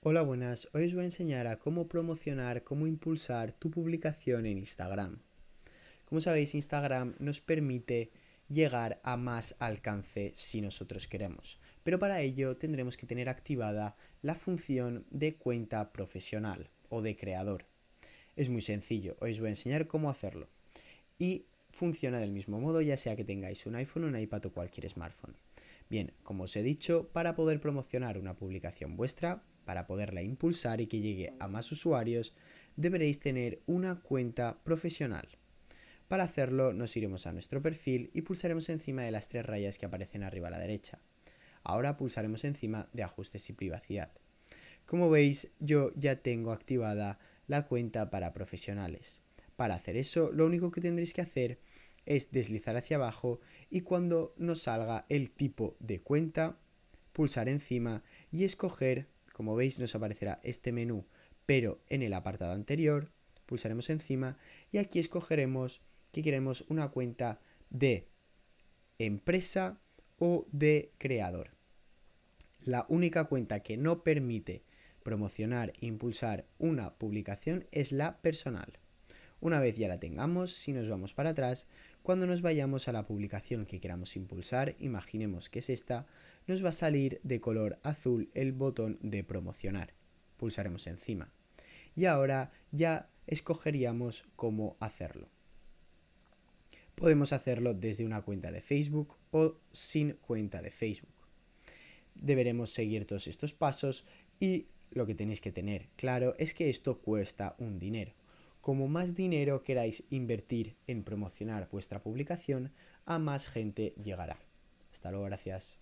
Hola buenas, hoy os voy a enseñar a cómo promocionar, cómo impulsar tu publicación en Instagram. Como sabéis, Instagram nos permite llegar a más alcance si nosotros queremos, pero para ello tendremos que tener activada la función de cuenta profesional o de creador. Es muy sencillo, hoy os voy a enseñar cómo hacerlo. Y funciona del mismo modo ya sea que tengáis un iPhone, un iPad o cualquier smartphone. Bien, como os he dicho, para poder promocionar una publicación vuestra, para poderla impulsar y que llegue a más usuarios, deberéis tener una cuenta profesional. Para hacerlo nos iremos a nuestro perfil y pulsaremos encima de las tres rayas que aparecen arriba a la derecha. Ahora pulsaremos encima de ajustes y privacidad. Como veis yo ya tengo activada la cuenta para profesionales. Para hacer eso lo único que tendréis que hacer es deslizar hacia abajo y cuando nos salga el tipo de cuenta pulsar encima y escoger como veis nos aparecerá este menú, pero en el apartado anterior, pulsaremos encima y aquí escogeremos que queremos una cuenta de empresa o de creador. La única cuenta que no permite promocionar e impulsar una publicación es la personal. Una vez ya la tengamos, si nos vamos para atrás, cuando nos vayamos a la publicación que queramos impulsar, imaginemos que es esta, nos va a salir de color azul el botón de promocionar. Pulsaremos encima. Y ahora ya escogeríamos cómo hacerlo. Podemos hacerlo desde una cuenta de Facebook o sin cuenta de Facebook. Deberemos seguir todos estos pasos y lo que tenéis que tener claro es que esto cuesta un dinero. Como más dinero queráis invertir en promocionar vuestra publicación, a más gente llegará. Hasta luego, gracias.